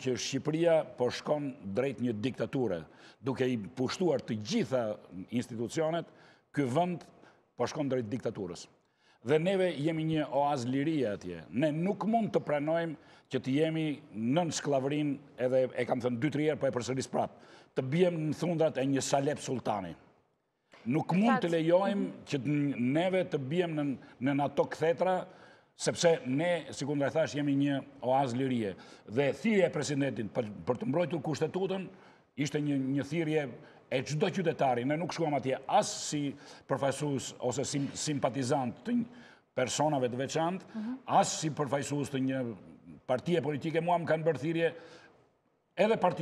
që Shqipëria po shkon drejt një diktature, duke i pushtuar të gjitha institucionet, kë vënd po shkon drejt diktaturës. Dhe neve jemi një oaz liria atje. Ne nuk mund të pranojmë që të jemi nën sklavrin, edhe e kam thënë dy trierë, po e përsëris prapë, të bjem në thundrat e një salep sultani. Nuk mund të lejojmë mhm. që neve të bjem në nato këthetra, sepse ne, si kundra e thash, jemi një oaz lirie. Dhe thirje e presidentin për të mbrojtur kushtetutën, ishte një thirje e qdo qytetari. Ne nuk shkuam atje asë si përfajsus ose simpatizant të një personave të veçant, mhm. asë si përfajsus të një partije politike, mua më kanë bërthirje edhe partije.